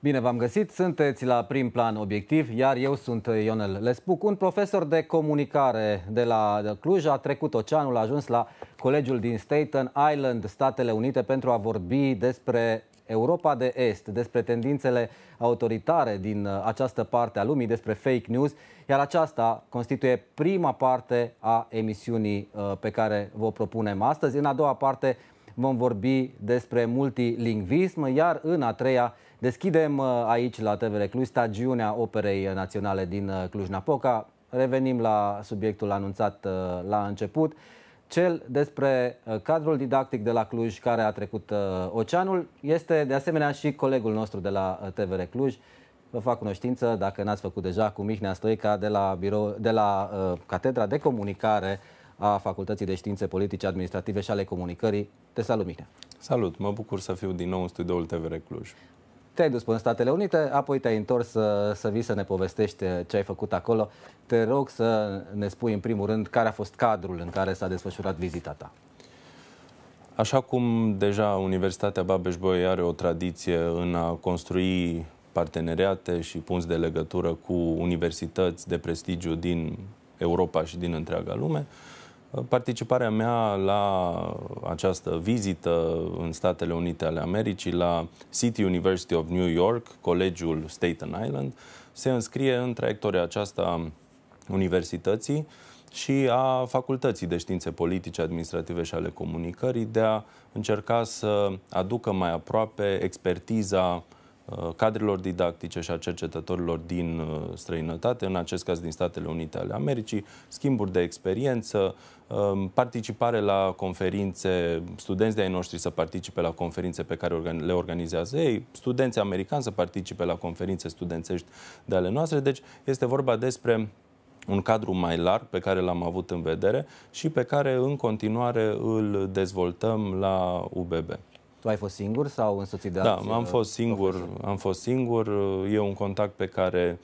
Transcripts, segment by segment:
Bine v-am găsit, sunteți la prim plan obiectiv, iar eu sunt Ionel Lespuc, un profesor de comunicare de la Cluj, a trecut oceanul, a ajuns la colegiul din Staten Island, Statele Unite, pentru a vorbi despre Europa de Est, despre tendințele autoritare din această parte a lumii, despre fake news, iar aceasta constituie prima parte a emisiunii uh, pe care vă propunem astăzi. În a doua parte vom vorbi despre multilingvism, iar în a treia Deschidem uh, aici la TVR Cluj stagiunea Operei Naționale din uh, Cluj-Napoca. Revenim la subiectul anunțat uh, la început, cel despre cadrul didactic de la Cluj care a trecut oceanul. Este de asemenea și colegul nostru de la TVR Cluj, vă fac cunoștință, dacă n-ați făcut deja, cu Mihnea Stoica de la, birou, de la uh, Catedra de Comunicare a Facultății de Științe Politice, Administrative și ale Comunicării. Te salut, Mihnea! Salut! Mă bucur să fiu din nou în studioul TVR Cluj te-ai dus până în Statele Unite, apoi te-ai întors să, uh, să vii să ne povestești uh, ce ai făcut acolo. Te rog să ne spui în primul rând care a fost cadrul în care s-a desfășurat vizita ta. Așa cum deja Universitatea Babeș-Bolyai are o tradiție în a construi parteneriate și punți de legătură cu universități de prestigiu din Europa și din întreaga lume, uh, Participarea mea la această vizită în Statele Unite ale Americii, la City University of New York, colegiul Staten Island, se înscrie în traiectoria aceasta universității și a Facultății de Științe Politice, Administrative și ale Comunicării de a încerca să aducă mai aproape expertiza uh, Uh, cadrelor didactice și a cercetătorilor din uh, străinătate, în acest caz din Statele Unite ale Americii, schimburi de experiență, um, participare la conferințe, studenți de ai noștri să participe la conferințe pe care le organizează ei, studenți americani să participe la conferințe studențești de ale noastre. Deci este vorba despre un cadru mai larg pe care l-am avut în vedere și pe care în continuare îl dezvoltăm la UBB. Tu ai fost singur sau însoțit de Da, Da, am fost singur, profesor? am fost singur. E un contact pe care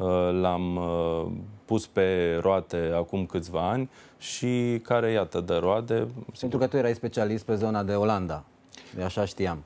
uh, l-am uh, pus pe roate acum câțiva ani și care, iată, dă roade. Pentru că tu erai specialist pe zona de Olanda. Eu așa știam.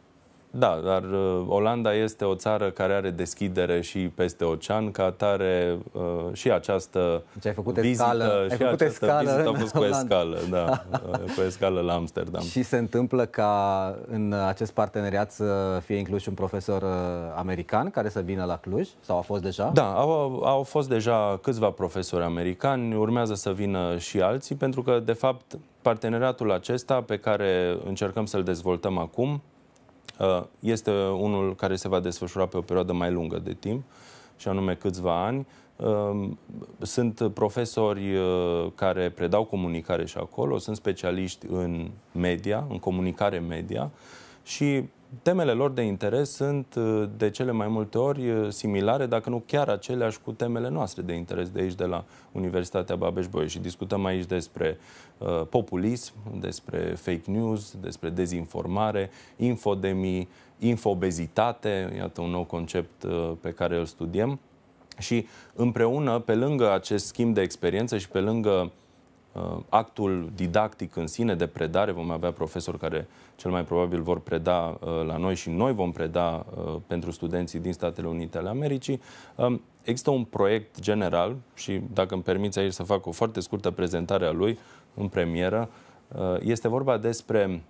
Da, dar uh, Olanda este o țară care are deschidere și peste ocean, ca atare uh, și această deci ai făcut vizită, escală. și ai făcut această escală vizită a fost cu escală, da, uh, cu escală la Amsterdam. Și se întâmplă ca în acest parteneriat să fie inclus și un profesor uh, american care să vină la Cluj? Sau a fost deja? Da, au, au fost deja câțiva profesori americani, urmează să vină și alții, pentru că, de fapt, parteneriatul acesta pe care încercăm să-l dezvoltăm acum Uh, este unul care se va desfășura pe o perioadă mai lungă de timp, și anume câțiva ani. Uh, sunt profesori uh, care predau comunicare și acolo, sunt specialiști în media, în comunicare media și Temele lor de interes sunt uh, de cele mai multe ori uh, similare, dacă nu chiar aceleași cu temele noastre de interes de aici, de la Universitatea Babeș-Bolyai. Și discutăm aici despre uh, populism, despre fake news, despre dezinformare, infodemii, infobezitate, iată un nou concept uh, pe care îl studiem. Și împreună, pe lângă acest schimb de experiență și pe lângă Uh, actul didactic în sine de predare. Vom avea profesori care cel mai probabil vor preda uh, la noi și noi vom preda uh, pentru studenții din Statele Unite ale Americii. Um, există un proiect general și dacă îmi permiți aici să fac o foarte scurtă prezentare a lui în premieră, este vorba despre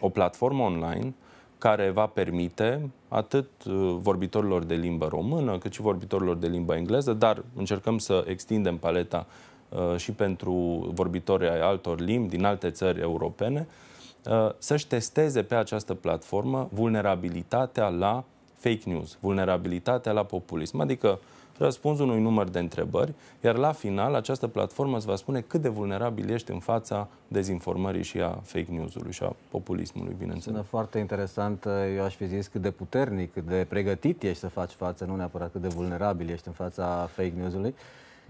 o platformă online care va permite atât vorbitorilor de limba română, cât și vorbitorilor de limba engleză, dar încercăm să extindem paleta Uh, și pentru vorbitorii ai altor limbi din alte țări europene, uh, să-și testeze pe această platformă vulnerabilitatea la fake news, vulnerabilitatea la populism, adică răspunzi unui număr de întrebări, iar la final această platformă îți va spune cât de vulnerabil ești în fața dezinformării și a fake news-ului și a populismului, bineînțeles. Sună foarte interesant, uh, eu aș fi zis cât de puternic, cât de pregătit ești să faci față, nu neapărat cât de vulnerabil ești în fața fake news-ului.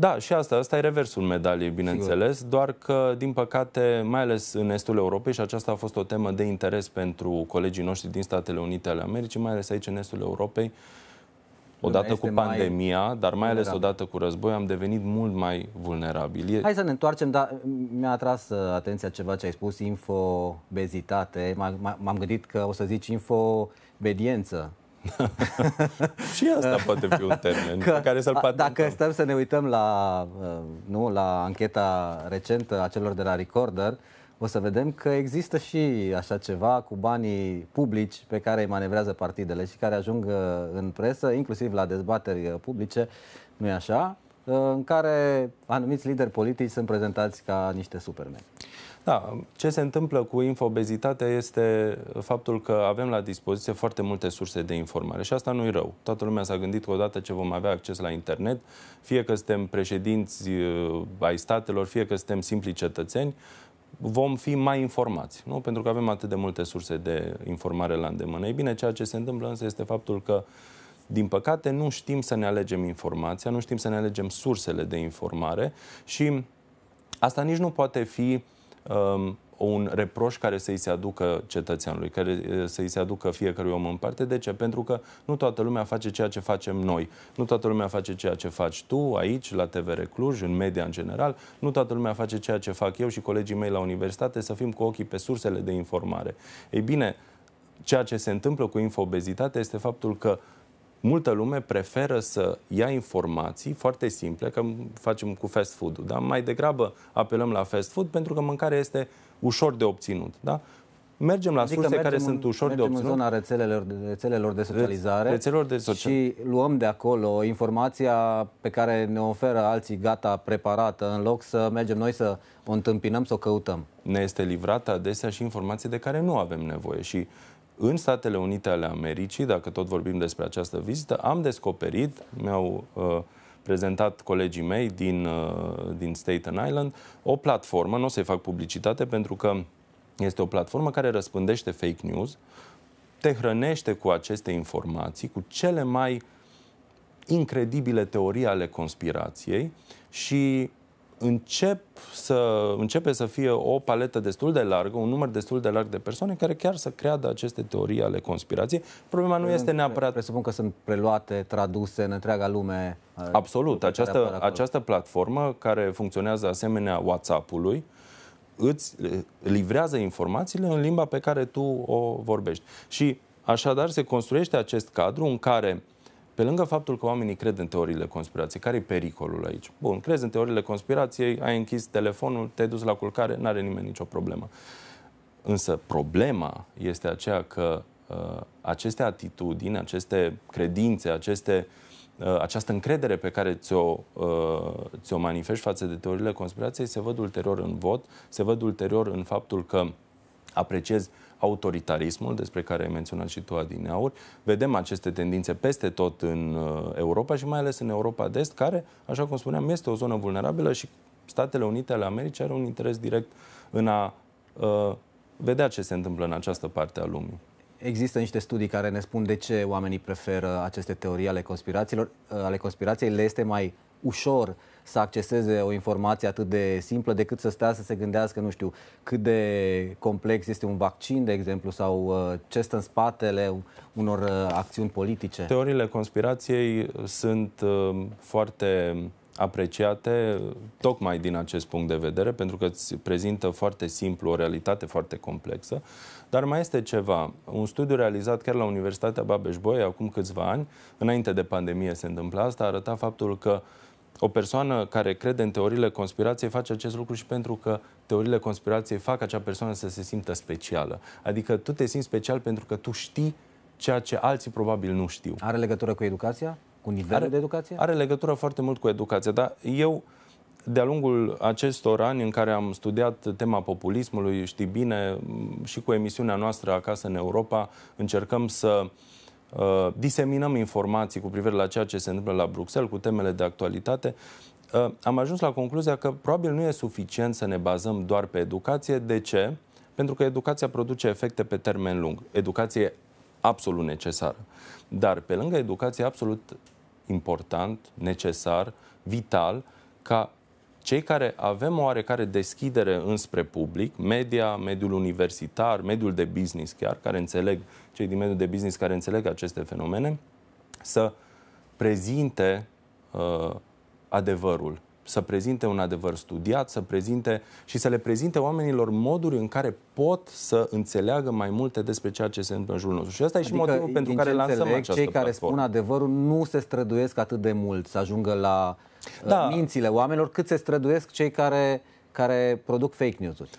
Da, și asta, asta e reversul medaliei, bineînțeles, Sigur. doar că, din păcate, mai ales în estul Europei, și aceasta a fost o temă de interes pentru colegii noștri din Statele Unite ale Americii, mai ales aici în estul Europei, odată cu pandemia, mai dar mai ales odată cu război, am devenit mult mai vulnerabili. Hai să ne întoarcem, dar mi-a atras uh, atenția ceva ce ai spus, infobezitate. M-am gândit că o să zici infobediență. și asta da. poate fi un termen că, pe care să-l patentăm. Dacă stăm să ne uităm la, uh, nu, la ancheta recentă a celor de la Recorder, o să vedem că există și așa ceva cu banii publici pe care îi manevrează partidele și care ajung uh, în presă, inclusiv la dezbateri uh, publice, nu e așa? În care anumiți lideri politici sunt prezentați ca niște supermeni. Da, ce se întâmplă cu infobezitatea este faptul că avem la dispoziție foarte multe surse de informare și asta nu e rău. Toată lumea s-a gândit că odată ce vom avea acces la internet, fie că suntem președinți uh, ai statelor, fie că suntem simpli cetățeni, vom fi mai informați, nu? pentru că avem atât de multe surse de informare la îndemână. Ei bine, ceea ce se întâmplă însă este faptul că din păcate, nu știm să ne alegem informația, nu știm să ne alegem sursele de informare și asta nici nu poate fi uh, um, un reproș care să-i se aducă cetățeanului, care uh, să-i se aducă fiecărui om în parte. De ce? Pentru că nu toată lumea face ceea ce facem noi. Nu toată lumea face ceea ce faci tu aici, la TVR Cluj, în media în general. Nu toată lumea face ceea ce fac eu și colegii mei la universitate, să fim cu ochii pe sursele de informare. Ei bine, ceea ce se întâmplă cu infobezitate este faptul că uh, multă lume preferă să ia informații foarte simple, că facem cu fast food da? mai degrabă apelăm la fast food pentru că mâncarea este ușor de obținut. Da? Mergem la adică surse mergem care în, sunt ușor de obținut. în zona rețelelor, rețelelor de socializare rețelelor de social... și luăm de acolo informația pe care ne oferă alții gata, preparată, în loc să mergem noi să o întâmpinăm, să o căutăm. Ne este livrată adesea și informații de care nu avem nevoie și uh, în Statele Unite ale Americii, dacă tot vorbim despre această vizită, am descoperit, mi-au uh, prezentat colegii mei din, uh, din Staten Island, o platformă, nu o să-i fac publicitate pentru că este o platformă care răspândește fake news, te hrănește cu aceste informații, cu cele mai incredibile teorii ale conspirației și încep să, începe să fie o paletă destul de largă, un număr destul de larg de persoane care chiar să creadă aceste teorii ale conspirației. Problema nu este neapărat... Presupun că sunt preluate, traduse în întreaga lume. Uh, Absolut. Această, această platformă care funcționează asemenea WhatsApp-ului, îți livrează informațiile în limba pe care tu o vorbești. Și așadar se construiește acest cadru în care uh, pe lângă faptul că oamenii cred în teoriile conspirației, care e pericolul aici? Bun, crezi în teoriile conspirației, ai închis telefonul, te-ai dus la culcare, nu are nimeni nicio problemă. Însă problema este aceea că uh, aceste atitudini, aceste credințe, aceste, uh, această încredere pe care ți-o, uh, ți-o manifesti față de teoriile conspirației se văd ulterior în vot, se văd ulterior în faptul că apreciezi autoritarismul, despre care ai menționat și tu, Adineauri. Vedem aceste tendințe peste tot în uh, Europa și mai ales în Europa de Est, care, așa cum spuneam, este o zonă vulnerabilă și Statele Unite ale Americii are un interes direct în a uh, vedea ce se întâmplă în această parte a lumii. Există niște studii care ne spun de ce oamenii preferă aceste teorii ale conspirațiilor, uh, ale conspirației. Le este mai ușor să acceseze o informație atât de simplă decât să stea să se gândească, nu știu, cât de complex este un vaccin, de exemplu, sau uh, ce stă în spatele unor uh, acțiuni politice. Teoriile conspirației sunt uh, foarte apreciate tocmai din acest punct de vedere, pentru că îți prezintă foarte simplu o realitate foarte complexă. Dar mai este ceva. Un studiu realizat chiar la Universitatea Babeș-Bolyai acum câțiva ani, înainte de pandemie se întâmpla asta, arăta faptul că o persoană care crede în teoriile conspirației face acest lucru și pentru că teoriile conspirației fac acea persoană să se simtă specială. Adică tu te simți special pentru că tu știi ceea ce alții probabil nu știu. Are legătură cu educația? Cu nivelul are, de educație? Are legătură foarte mult cu educația, dar eu de-a lungul acestor ani în care am studiat tema populismului, știi bine, și cu emisiunea noastră acasă în Europa, încercăm să uh, Uh, diseminăm informații cu privire la ceea ce se întâmplă la Bruxelles, cu temele de actualitate, uh, am ajuns la concluzia că probabil nu e suficient să ne bazăm doar pe educație. De ce? Pentru că educația produce efecte pe termen lung. Educație absolut necesară. Dar pe lângă educație absolut important, necesar, vital, ca cei care avem o oarecare deschidere înspre public, media, mediul universitar, mediul de business chiar, care înțeleg, cei din mediul de business care înțeleg aceste fenomene, să prezinte uh, adevărul să prezinte un adevăr studiat, să prezinte și să le prezinte oamenilor moduri în care pot să înțeleagă mai multe despre ceea ce se întâmplă în jurul nostru. Și asta adică e și adică, motivul pentru care lansăm înțeleg, această Cei care platform. spun adevărul nu se străduiesc atât de mult să ajungă la da. Uh, mințile oamenilor, cât se străduiesc cei care, care produc fake news-uri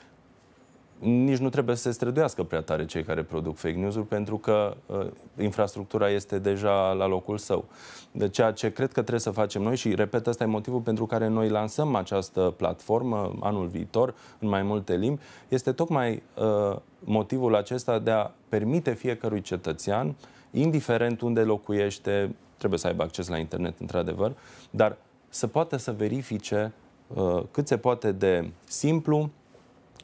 nici nu trebuie să se străduiască prea tare cei care produc fake news-uri, pentru că uh, infrastructura este deja la locul său. De ceea ce cred că trebuie să facem noi și, repet, ăsta e motivul pentru care noi lansăm această platformă anul viitor, în mai multe limbi, este tocmai uh, motivul acesta de a permite fiecărui cetățean, indiferent unde locuiește, trebuie să aibă acces la internet, într-adevăr, dar să poată să verifice uh, cât se poate de simplu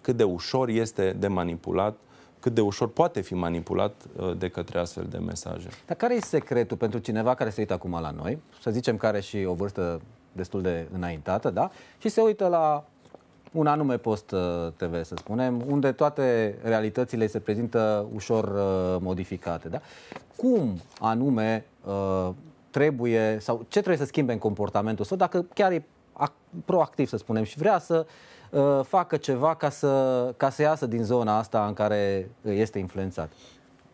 cât de ușor este de manipulat cât de ușor poate fi manipulat uh, de către astfel de mesaje. Dar care e secretul pentru cineva care se uită acum la noi, să zicem care și o vârstă destul de înaintată, da? Și se uită la un anume post uh, TV, să spunem, unde toate realitățile se prezintă ușor uh, modificate, da? Cum anume trebuie sau ce trebuie să schimbe în comportamentul său dacă chiar e proactiv, să spunem, și vrea să uh, Uh, facă ceva ca să, ca să iasă din zona asta în care este influențat.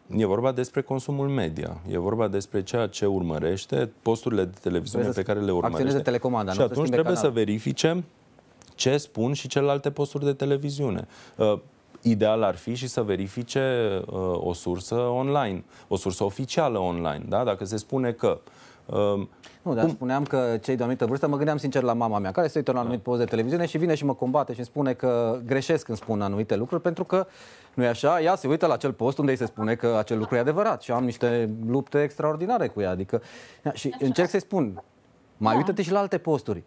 E vorba despre consumul media, e vorba despre ceea ce urmărește, posturile de televiziune pe care le urmărește. telecomanda, și nu? atunci trebuie canal. să verifice ce spun și celelalte posturi de televiziune. Uh, ideal ar fi și să verifice uh, o sursă online, o sursă oficială online. Da? Dacă se spune că uh, nu, dar Cum? spuneam că cei de o anumită vârstă, mă gândeam sincer la mama mea, care se uită la da. anumit poze de televiziune și vine și mă combate și îmi spune că greșesc când spun anumite lucruri, pentru că nu e așa, ea se uită la acel post unde îi se spune că acel lucru e adevărat și am niște lupte extraordinare cu ea. Adică, da, și încerc să-i spun, mai da. uită-te și la alte posturi.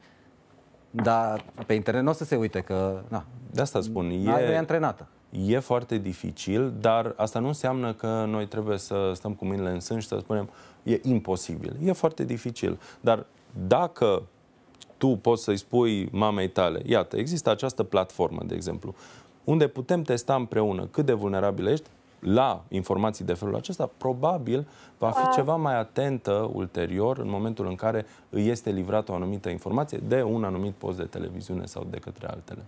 Dar pe internet nu o să se uite că... Na, de asta spun. E... Ai antrenată. E foarte dificil, dar asta nu înseamnă că noi trebuie să stăm cu mâinile în sân și să spunem e imposibil. E foarte dificil. Dar dacă tu poți să-i spui mamei tale, iată, există această platformă, de exemplu, unde putem testa împreună cât de vulnerabil ești la informații de felul acesta, probabil va fi ah. ceva mai atentă ulterior în momentul în care îi este livrată o anumită informație de un anumit post de televiziune sau de către altele.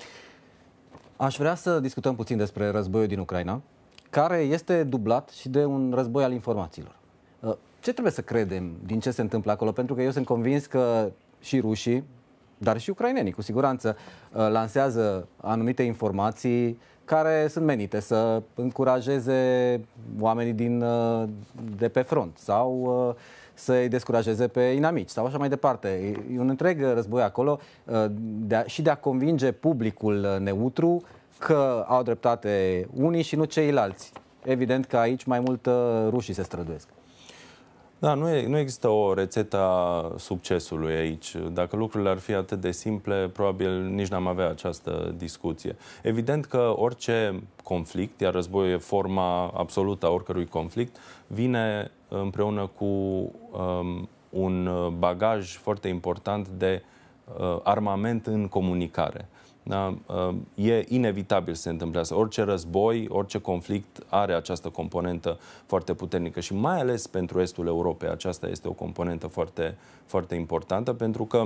Aș vrea să discutăm puțin despre războiul din Ucraina, care este dublat și de un război al informațiilor. Uh, ce trebuie să credem din ce se întâmplă acolo? Pentru că eu sunt convins că și rușii, dar și ucrainenii, cu siguranță, uh, lansează anumite informații care sunt menite să încurajeze oamenii din, uh, de pe front sau uh, să-i descurajeze pe inamici sau așa mai departe. E un întreg război acolo uh, de a, și de a convinge publicul uh, neutru că au dreptate unii și nu ceilalți. Evident că aici mai mult uh, rușii se străduiesc. Da, nu, e, nu există o rețetă a succesului aici. Dacă lucrurile ar fi atât de simple, probabil nici n-am avea această discuție. Evident că orice conflict, iar războiul e forma absolută a oricărui conflict, vine împreună cu um, un bagaj foarte important de uh, armament în comunicare. Da, um, e inevitabil să se întâmple asta. Orice război, orice conflict are această componentă foarte puternică și mai ales pentru estul Europei aceasta este o componentă foarte, foarte importantă pentru că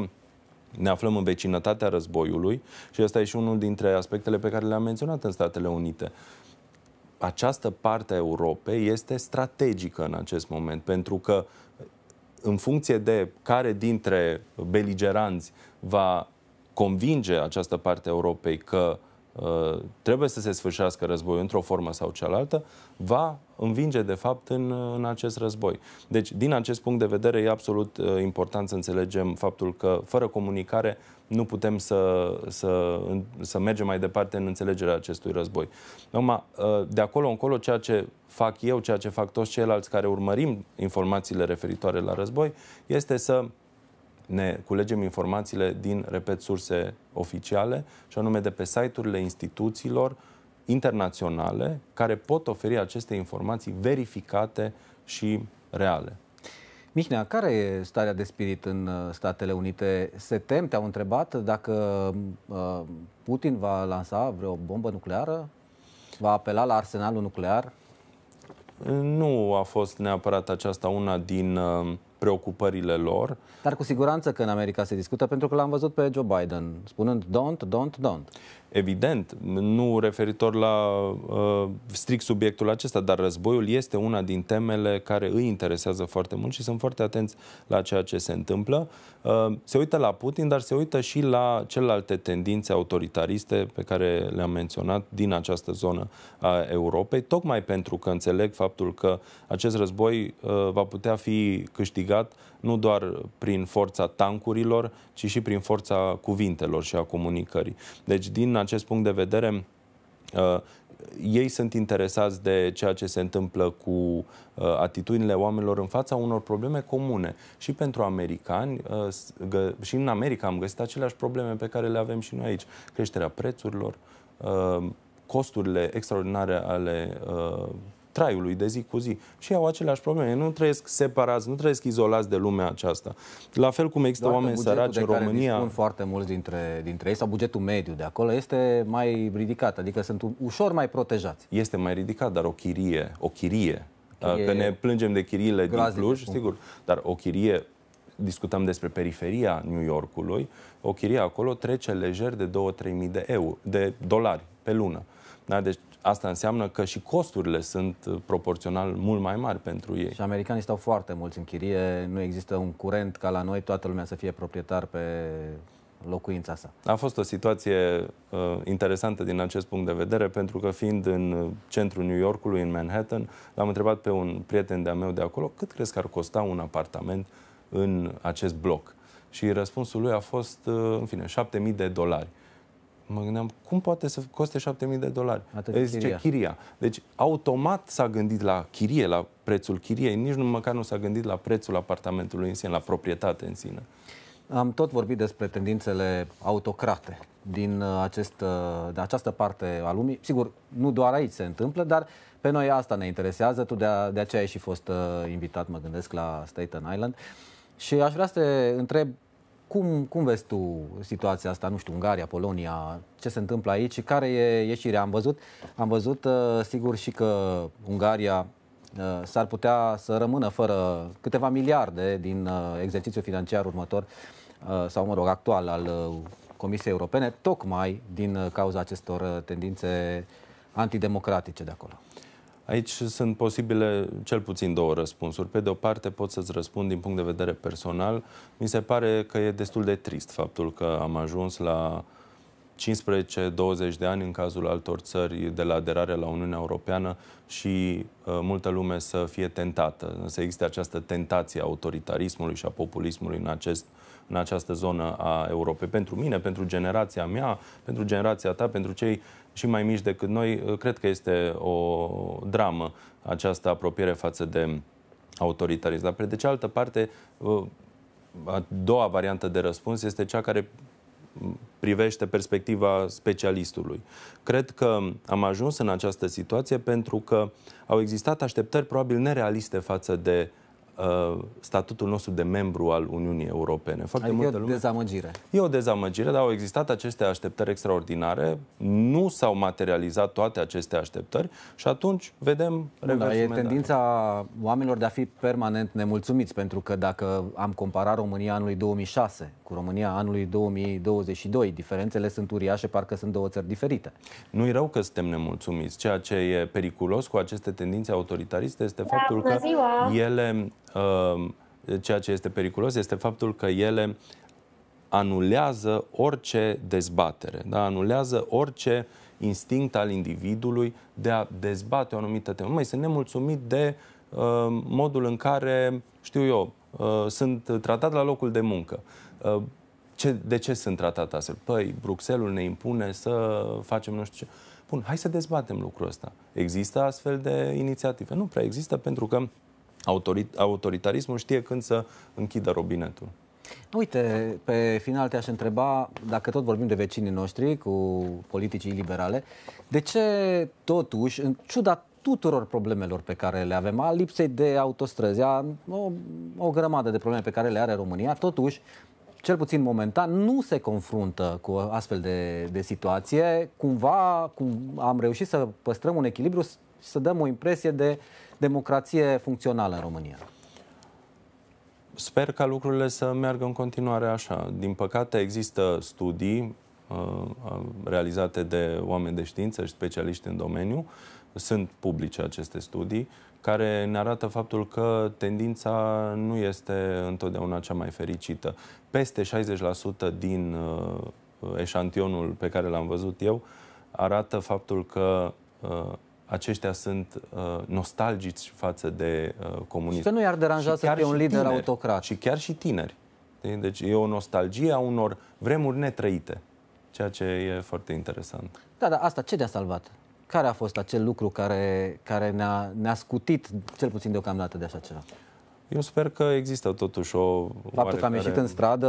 ne aflăm în vecinătatea războiului și ăsta e și unul dintre aspectele pe care le-am menționat în Statele Unite această parte a Europei este strategică în acest moment, pentru că în funcție de care dintre beligeranți va convinge această parte a Europei că uh, trebuie să se sfârșească războiul într-o formă sau cealaltă, va învinge, de fapt, în, în acest război. Deci, din acest punct de vedere, e absolut uh, important să înțelegem faptul că, fără comunicare, nu putem să, să, să mergem mai departe în înțelegerea acestui război. Numai, uh, de acolo încolo, ceea ce fac eu, ceea ce fac toți ceilalți care urmărim informațiile referitoare la război, este să ne culegem informațiile din, repet, surse oficiale, și anume de pe site-urile instituțiilor internaționale care pot oferi aceste informații verificate și reale. Mihnea, care e starea de spirit în uh, Statele Unite? Se tem, te-au întrebat dacă uh, Putin va lansa vreo bombă nucleară? Va apela la arsenalul nuclear? Nu a fost neapărat aceasta una din uh, preocupările lor. Dar cu siguranță că în America se discută, pentru că l-am văzut pe Joe Biden spunând don't, don't, don't evident, nu referitor la uh, strict subiectul acesta, dar războiul este una din temele care îi interesează foarte mult și sunt foarte atenți la ceea ce se întâmplă. Uh, se uită la Putin, dar se uită și la celelalte tendințe autoritariste pe care le-am menționat din această zonă a Europei, tocmai pentru că înțeleg faptul că acest război uh, va putea fi câștigat nu doar prin forța tancurilor, ci și prin forța cuvintelor și a comunicării. Deci, din acest punct de vedere, uh, ei sunt interesați de ceea ce se întâmplă cu uh, atitudinile oamenilor în fața unor probleme comune. Și pentru americani, uh, gă, și în America am găsit aceleași probleme pe care le avem și noi aici. Creșterea prețurilor, uh, costurile extraordinare ale uh, traiului de zi cu zi. Și au aceleași probleme. Nu trăiesc separați, nu trăiesc izolați de lumea aceasta. La fel cum există Doar oameni săraci în România. Care foarte mulți dintre, dintre ei, sau bugetul mediu de acolo, este mai ridicat, adică sunt ușor mai protejați. Este mai ridicat, dar o chirie, o chirie, chirie că ne plângem de chiriile din Cluj, sigur, dar o chirie discutam despre periferia New Yorkului, o chirie acolo trece lejer de 2-3 mii de, euro, de dolari pe lună. Da? Deci Asta înseamnă că și costurile sunt uh, proporțional mult mai mari pentru ei. Și americanii stau foarte mulți în chirie, nu există un curent ca la noi, toată lumea să fie proprietar pe locuința sa. A fost o situație uh, interesantă din acest punct de vedere, pentru că fiind în centrul New Yorkului, în Manhattan, l-am întrebat pe un prieten de-a meu de acolo cât crezi că ar costa un apartament în acest bloc. Și răspunsul lui a fost, uh, în fine, 7.000 de dolari mă gândeam, cum poate să coste 7.000 de dolari? Atât zice chiria. chiria. Deci, automat s-a gândit la chirie, la prețul chiriei, nici nu măcar nu s-a gândit la prețul apartamentului în sine, la proprietate în sine. Am tot vorbit despre tendințele autocrate din, uh, acest, uh, de această parte a lumii. Sigur, nu doar aici se întâmplă, dar pe noi asta ne interesează. Tu de, a, de aceea ai și fost uh, invitat, mă gândesc, la Staten Island. Și aș vrea să te întreb cum, cum vezi tu situația asta, nu știu, Ungaria, Polonia, ce se întâmplă aici și care e ieșirea? Am văzut, am văzut uh, sigur și că Ungaria uh, s-ar putea să rămână fără câteva miliarde din uh, exercițiul financiar următor sau, mă rog, actual al Comisiei Europene, tocmai din cauza acestor tendințe antidemocratice de acolo. Aici sunt posibile cel puțin două răspunsuri. Pe de o parte, pot să-ți răspund din punct de vedere personal. Mi se pare că e destul de trist faptul că am ajuns la 15-20 de ani în cazul altor țări de la aderare la Uniunea Europeană și uh, multă lume să fie tentată, să existe această tentație a autoritarismului și a populismului în acest uh, în această zonă a Europei. Pentru mine, pentru generația mea, pentru generația ta, pentru cei și mai mici decât noi, uh, cred că este o dramă această apropiere față de autoritarism. Dar, pe de cealaltă parte, uh, a doua variantă de răspuns este cea care privește perspectiva specialistului. Cred că am ajuns în această situație pentru că au existat așteptări probabil nerealiste față de uh, Uh, statutul nostru de membru al Uniunii Europene. Foarte adică multă e o lume... dezamăgire. E o dezamăgire, dar au existat aceste așteptări extraordinare, nu s-au materializat toate aceste așteptări și atunci vedem Bun, da, E tendința oamenilor de a fi permanent nemulțumiți, pentru că dacă am comparat România anului 2006 cu România anului 2022, diferențele sunt uriașe, parcă sunt două țări diferite. Nu-i rău că suntem nemulțumiți. Ceea ce e periculos cu aceste tendințe autoritariste este da, faptul că ziua. ele Ehm, ceea ce este periculos este faptul că ele anulează orice dezbatere, da? anulează orice instinct al individului de a dezbate o anumită temă. Mai sunt nemulțumit de uh, modul în care, știu eu, uh, sunt tratat la locul de muncă. Uh, ce, de ce sunt tratat astfel? Păi, Bruxelles ne impune să facem nu știu ce. Bun, hai să dezbatem lucrul ăsta. Există astfel de inițiative? Nu prea există, pentru că Autorit- autoritarismul știe când să închidă robinetul. Uite, pe final te-aș întreba, dacă tot vorbim de vecinii noștri cu politicii liberale, de ce totuși, în ciuda tuturor problemelor pe care le avem, a lipsei de autostrăzi, a, o, o grămadă de probleme pe care le are România, totuși, cel puțin momentan, nu se confruntă cu astfel de, de situație. Cumva cum am reușit să păstrăm un echilibru să dăm o impresie de democrație funcțională în România. Sper ca lucrurile să meargă în continuare așa. Din păcate există studii uh, realizate de oameni de știință și specialiști în domeniu, sunt publice aceste studii, care ne arată faptul că tendința nu este întotdeauna cea mai fericită. Peste 60% din uh, eșantionul pe care l-am văzut eu arată faptul că uh, aceștia sunt uh, nostalgici față de uh, comunism. Și că nu i-ar deranja să fie un lider tineri, autocrat. Și chiar și tineri. Deci e o nostalgie a unor vremuri netrăite, ceea ce e foarte interesant. Da, dar asta ce de a salvat? Care a fost acel lucru care, care ne-a, ne-a scutit, cel puțin deocamdată, de așa ceva? Eu sper că există totuși o... Faptul că am ieșit în stradă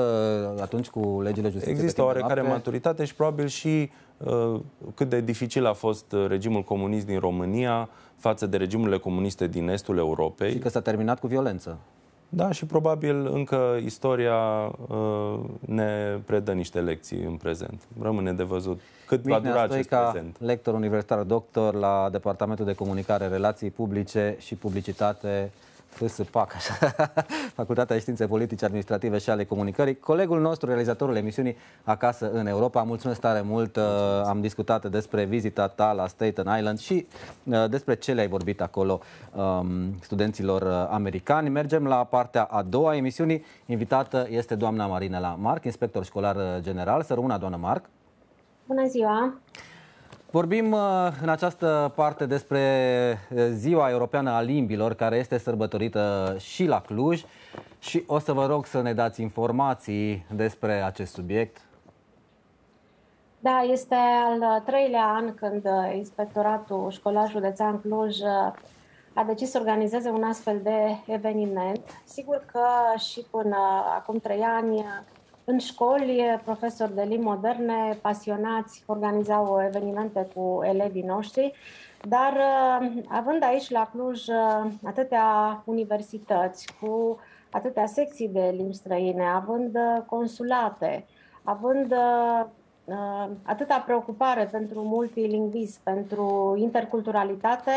atunci cu legile justiției... Există o oarecare noapte... maturitate și probabil și uh, cât de dificil a fost uh, regimul comunist din România față de regimurile comuniste din estul Europei. Și că s-a terminat cu violență. Da, și probabil încă istoria uh, ne predă niște lecții în prezent. Rămâne de văzut cât Mihnea va dura acest ca prezent. lector universitar, doctor la Departamentul de Comunicare, Relații Publice și Publicitate FSPAC, așa, Facultatea de Științe Politice, Administrative și ale Comunicării. Colegul nostru, realizatorul emisiunii Acasă în Europa, mulțumesc tare mult. Uh, mulțumesc. Am discutat despre vizita ta la Staten Island și uh, despre ce le-ai vorbit acolo um, studenților uh, americani. Mergem la partea a doua emisiunii. Invitată este doamna Marinela Marc, inspector școlar general. Să rămână, doamnă Marc. Bună ziua! Vorbim uh, în această parte despre uh, Ziua Europeană a Limbilor, care este sărbătorită uh, și la Cluj. Și o să vă rog să ne dați informații despre acest subiect. Da, este al treilea an când Inspectoratul Școlar Județean Cluj a decis să organizeze un astfel de eveniment. Sigur că și până acum trei ani în școli, profesori de limbi moderne pasionați organizau evenimente cu elevii noștri, dar uh, având aici la Cluj uh, atâtea universități cu atâtea secții de limbi străine, având uh, consulate, având Uh, atâta preocupare pentru multilingvism, pentru interculturalitate,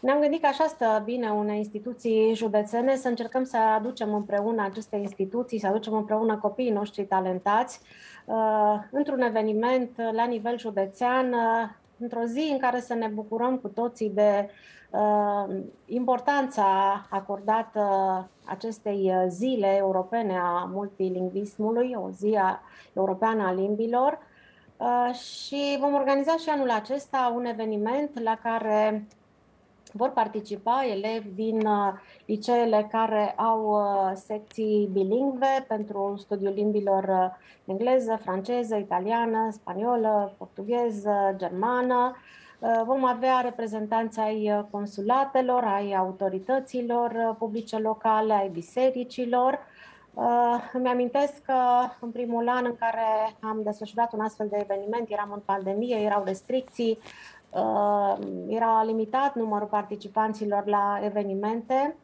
ne-am gândit că așa stă bine unei instituții județene să încercăm să aducem împreună aceste instituții, să aducem împreună copiii noștri talentați uh, într-un eveniment la nivel județean, uh, într-o zi în care să ne bucurăm cu toții de Ehm, importanța acordată acestei eh, zile europene a multilingvismului, o zi a, europeană a limbilor, eh, și vom organiza și anul acesta un eveniment la care vor participa elevi din eh, liceele care au secții bilingve pentru studiul limbilor engleză, franceză, italiană, spaniolă, portugheză, germană, Uh, vom avea reprezentanți ai uh, consulatelor, ai autorităților uh, publice locale, ai bisericilor. Îmi amintesc că în primul an în care am desfășurat un astfel de eveniment, eram în pandemie, erau restricții, era limitat numărul participanților la evenimente.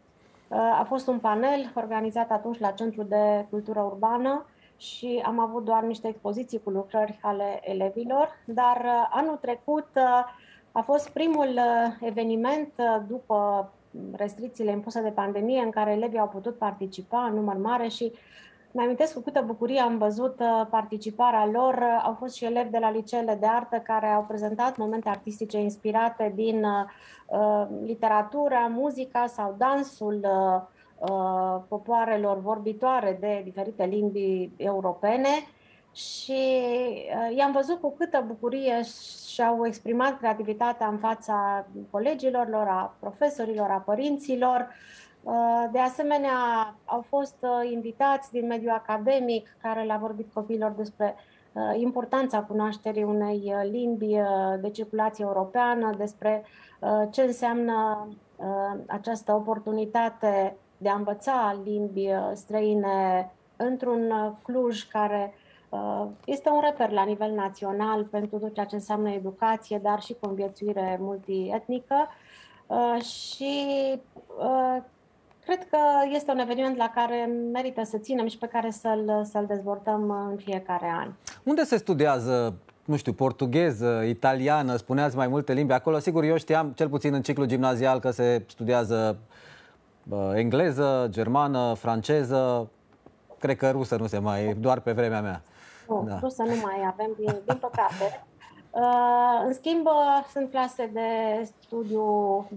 A fost un panel organizat atunci la Centrul de Cultură Urbană și am avut doar niște expoziții cu lucrări ale elevilor, dar anul trecut a fost primul uh, eveniment uh, după restricțiile impuse de pandemie în care elevii au putut participa în număr mare și mi amintesc cu câtă bucurie am văzut uh, participarea lor. Au fost și elevi de la liceele de artă care au prezentat momente artistice inspirate din uh, literatura, muzica sau dansul uh, popoarelor vorbitoare de diferite limbi europene și uh, i-am văzut cu câtă bucurie și-au exprimat creativitatea în fața colegilor lor, a profesorilor, a părinților. Uh, de asemenea, au fost uh, invitați din mediul academic care le-a vorbit copiilor despre importanța cunoașterii unei limbi de circulație europeană, despre ce înseamnă această oportunitate de a învăța limbi străine într-un Cluj care uh, Uh, este un reper la nivel național pentru tot ceea ce înseamnă educație, dar și conviețuire multietnică uh, și uh, cred că este un eveniment la care merită să ținem și pe care să-l, să-l dezvoltăm în fiecare an. Unde se studiază nu știu, portugheză, italiană, spuneați mai multe limbi acolo. Sigur, eu știam, cel puțin în ciclu gimnazial, că se studiază uh, engleză, germană, franceză, cred că rusă nu se mai, doar pe vremea mea. Nu, da. nu să nu mai avem, din, din păcate. Uh, în schimb, uh, sunt clase de studiu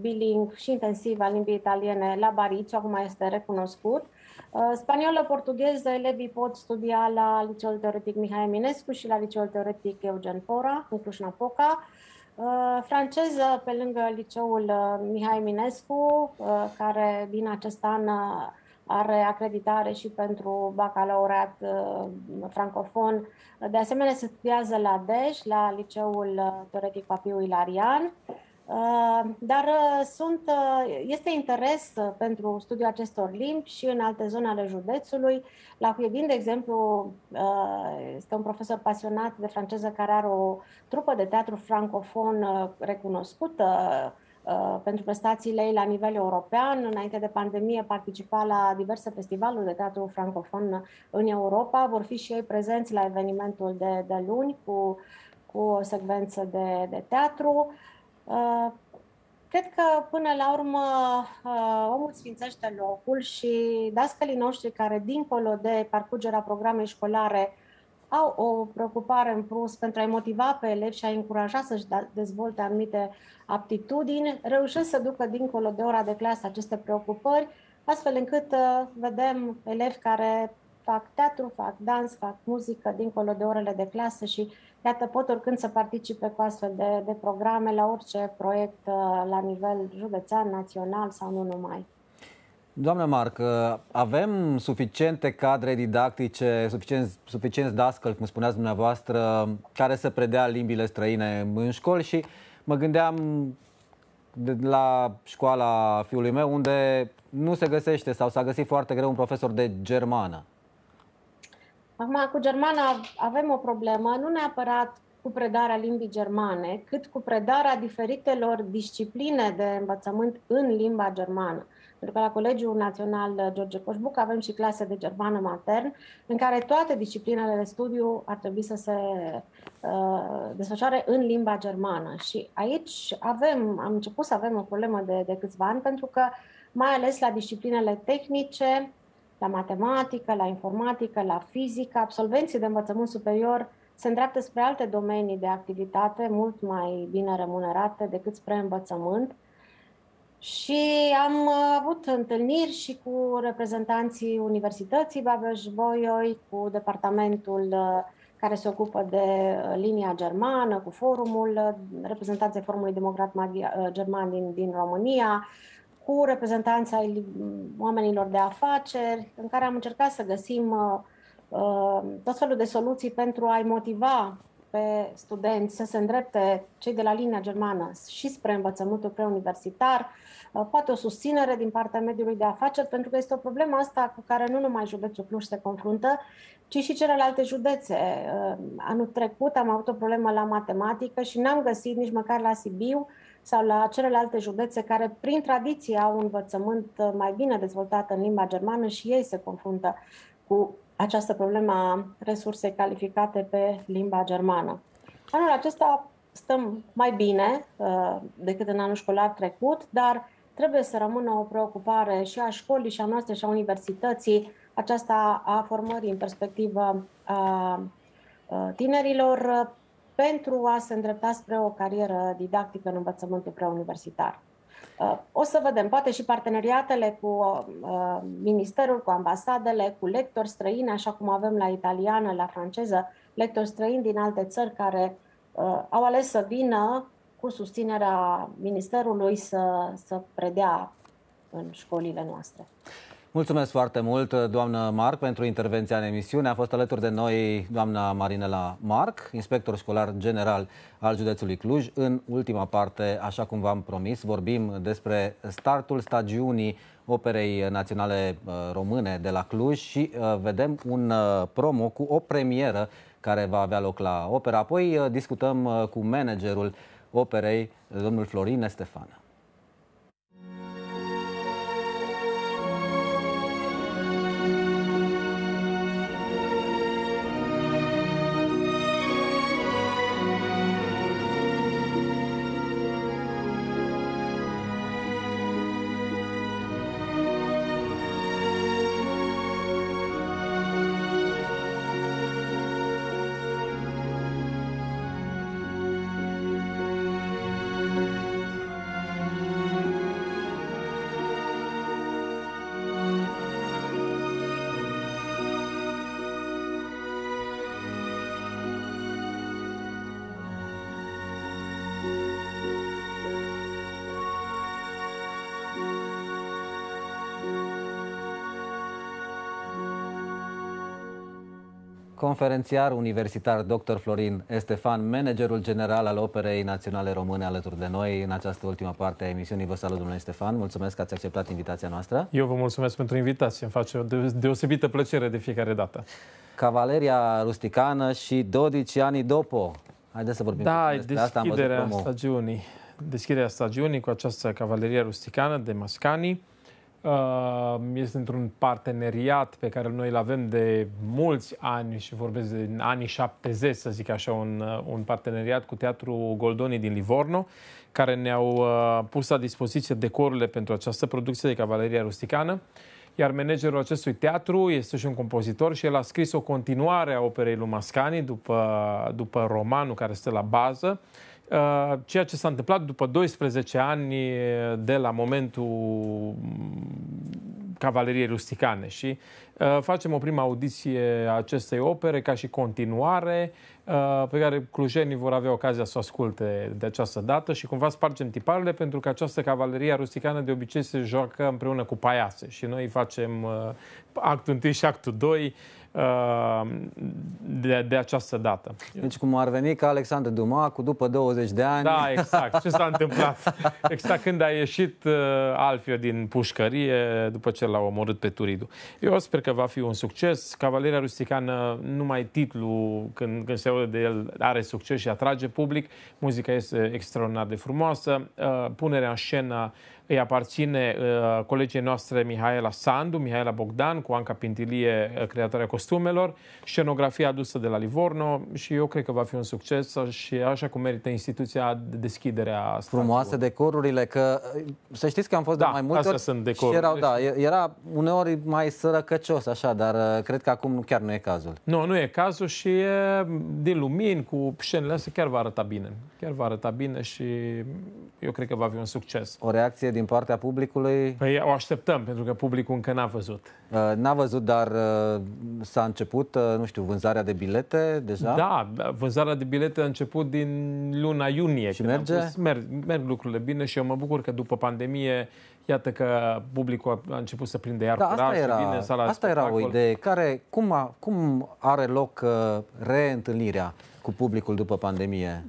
biling și intensiv al limbii italiene la Barici, acum este recunoscut. Uh, spaniolă, portugheză, elevii pot studia la Liceul Teoretic Mihai Eminescu și la Liceul Teoretic Eugen Fora, în Cluj-Napoca. Uh, franceză, pe lângă Liceul uh, Mihai Eminescu, uh, care din acest an are acreditare și pentru bacalaureat uh, francofon. De asemenea, se studiază la Dej, la Liceul uh, Teoretic Papiu Ilarian. Uh, dar sunt, este interes pentru studiul acestor limbi și în alte zone ale județului. La Huiebin, de exemplu, este un profesor pasionat de franceză care are o trupă de teatru francofon recunoscută, Uh, pentru prestațiile ei la nivel european. Înainte de pandemie participa la diverse festivaluri de teatru francofon în Europa. Vor fi și ei prezenți la evenimentul de, de luni cu, cu o secvență de, de teatru. Uh, cred că până la urmă uh, omul sfințește locul și dascălii noștri care dincolo de parcurgerea programei școlare au o preocupare în plus pentru a-i motiva pe elevi și a-i încuraja să-și da, dezvolte anumite aptitudini, reușesc să ducă dincolo de ora de clasă aceste preocupări, astfel încât uh, vedem elevi care fac teatru, fac dans, fac muzică dincolo de orele de clasă și iată pot oricând să participe cu astfel de, de programe la orice proiect uh, la nivel județean, național sau nu numai. Doamna Marc, uh, avem suficiente cadre didactice, suficient, suficient dascăl, cum spuneați dumneavoastră, care să predea limbile străine în școli și mă gândeam de la școala fiului meu, unde nu se găsește sau s-a găsit foarte greu un profesor de germană. Acum, cu germana avem o problemă, nu neapărat cu predarea limbii germane, cât cu predarea diferitelor discipline de învățământ în limba germană pentru că la Colegiul Național uh, George Coșbuc avem și clase de germană matern, în care toate disciplinele de studiu ar trebui să se uh, desfășoare în limba germană. Și aici avem, am început să avem o problemă de, de câțiva ani, pentru că mai ales la disciplinele tehnice, la matematică, la informatică, la fizică, absolvenții de învățământ superior se îndreaptă spre alte domenii de activitate mult mai bine remunerate decât spre învățământ, uh, și am uh, avut întâlniri și cu reprezentanții Universității Babeș-Bolyai, cu departamentul uh, care se ocupă de uh, linia germană, cu forumul, reprezentanții Forumului Democrat German din, din România, cu reprezentanța ai oamenilor de afaceri, în care am încercat să găsim uh, tot felul de soluții pentru a-i motiva pe studenți să se îndrepte cei de la linia germană și spre învățământul preuniversitar, uh, poate o susținere din partea mediului de afaceri, pentru că este o problemă asta cu care nu numai județul Cluj se confruntă, ci și celelalte județe. Uh, anul trecut am avut o problemă la matematică și n-am găsit nici măcar la Sibiu sau la celelalte județe care, prin tradiție, au un învățământ uh, mai bine dezvoltat în limba germană și ei se confruntă cu această problemă a resursei calificate pe limba germană. Anul acesta stăm mai bine uh, decât în anul școlar trecut, dar trebuie să rămână o preocupare și a școlii, și a noastre și a universității, aceasta a formării în perspectivă a tinerilor uh, pentru a se îndrepta spre o carieră didactică în învățământul preuniversitar. Uh, o să vedem, poate și parteneriatele cu uh, uh, ministerul, cu ambasadele, cu lectori străini, așa cum avem la italiană, la franceză, lectori străini din alte țări care au ales să vină cu susținerea ministerului să, să predea în școlile noastre. Mulțumesc foarte mult, doamnă Marc, pentru intervenția în emisiune. A fost alături de noi doamna Marinela Marc, inspector școlar general al județului Cluj. În ultima parte, așa cum v-am promis, vorbim despre startul stagiunii Operei Naționale uh, Române de la Cluj și uh, vedem un uh, promo cu o premieră care va avea loc la opera. Apoi discutăm cu managerul operei, domnul Florin Estefan. conferențiar universitar dr. Florin Estefan, managerul general al Operei Naționale Române alături de noi în această ultimă parte a emisiunii. Vă salut, domnule Stefan, mulțumesc că ați acceptat invitația noastră. Eu vă mulțumesc pentru invitație, îmi face o deosebită plăcere de fiecare dată. Cavaleria Rusticană și Dodiciani Dopo. Haideți să vorbim da, despre asta. Da, deschiderea stagiunii. Deschiderea stagiunii cu această cavalerie rusticană de Mascani Ehm, este într-un parteneriat pe care noi îl avem de mulți ani și vorbesc de anii 70, să zic așa, un, un parteneriat cu Teatrul Goldoni din Livorno, care ne-au uh, pus la dispoziție decorurile pentru această producție de Cavaleria Rusticană. Iar managerul acestui teatru este și un compozitor și el a scris o continuare a operei lui Mascani după, după romanul care stă la bază. Uh, ceea ce s-a întâmplat după 12 ani uh, de la momentul mm, Cavaleriei Rusticane și uh, facem o primă audiție a acestei opere ca și continuare uh, pe care clujenii vor avea ocazia să o asculte de această dată și cumva spargem tiparele pentru că această Cavaleria Rusticană de obicei se joacă împreună cu paiase și noi facem uh, actul 1 și actul 2 Uh, de, de această dată. Deci cum ar veni ca Alexandru Duma cu după 20 de ani. Da, exact. Ce s-a întâmplat? Exact când a ieșit uh, Alfio din pușcărie după ce l-a omorât pe Turidu. Eu sper că va fi un succes. Cavaleria Rusticană, numai titlul când, când se aude de el are succes și atrage public. Muzica este extraordinar de frumoasă. Uh, punerea în scenă îi aparține uh, colegii noastre Mihaela Sandu, Mihaela Bogdan, cu Anca Pintilie, uh, creatoarea costumelor, scenografia adusă de la Livorno și eu cred că va fi un succes și așa cum merită instituția de deschiderea statului. Frumoase decorurile, că uh, să știți că am fost da, de mai multe ori sunt decoruri. și erau, da, era uneori mai sărăcăcios așa, dar uh, cred că acum chiar nu e cazul. Nu, nu e cazul și e din lumini, cu scenele astea chiar va arăta bine. Chiar va arăta bine și eu cred că va fi un succes. O reacție reacție din partea publicului? Păi o așteptăm, pentru că publicul încă n-a văzut. Uh, n-a văzut, dar uh, s-a început, uh, nu știu, vânzarea de bilete deja? Da, vânzarea de bilete a început din luna iunie. Și merge? Pus, merg, merg lucrurile bine și eu mă bucur că după pandemie, iată că publicul a început să prinde iar da, curaj, asta era, vine sala Asta era o idee. Care, cum, a, cum are loc reîntâlnirea cu publicul după pandemie?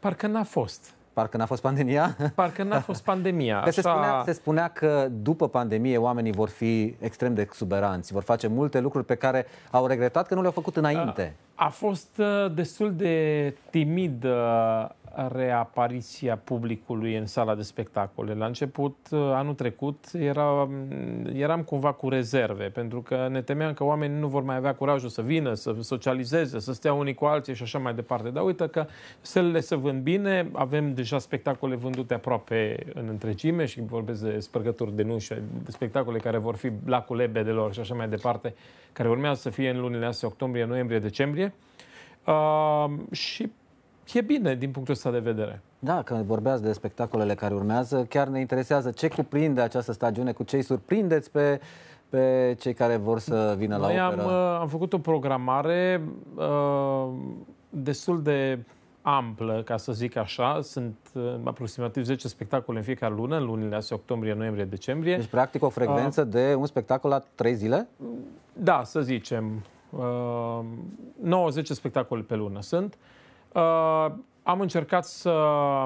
Parcă n-a fost. Parcă n-a fost pandemia? Parcă n-a fost pandemia. Așa... Se, spunea, se spunea că după pandemie oamenii vor fi extrem de exuberanți, vor face multe lucruri pe care au regretat că nu le-au făcut înainte. A, a fost uh, destul de timid uh, reapariția publicului în sala de spectacole. La început, uh, anul trecut, era, mm, eram cumva cu rezerve, pentru că ne temeam că oamenii nu vor mai avea curajul să vină, să socializeze, să stea unii cu alții și așa mai departe. Dar uite că selele se vând bine, avem deja spectacole vândute aproape în întregime și vorbesc de spărgături de nuși, de spectacole care vor fi lacul lor și așa mai departe, care urmează să fie în lunile astea, octombrie, noiembrie, decembrie. Uh, și e bine din punctul ăsta de vedere. Da, când vorbeați de spectacolele care urmează, chiar ne interesează ce cuprinde această stagiune, cu cei surprindeți pe, pe cei care vor să vină Noi la operă. Am, uh, am făcut o programare uh, destul de amplă, ca să zic așa. Sunt uh, aproximativ 10 spectacole în fiecare lună, în lunile astea, octombrie, noiembrie, decembrie. Deci, practic, o uh, frecvență uh, de un spectacol la 3 zile? Da, să zicem. Uh, 90 spectacole pe lună sunt. Uh, Uh, am încercat să uh,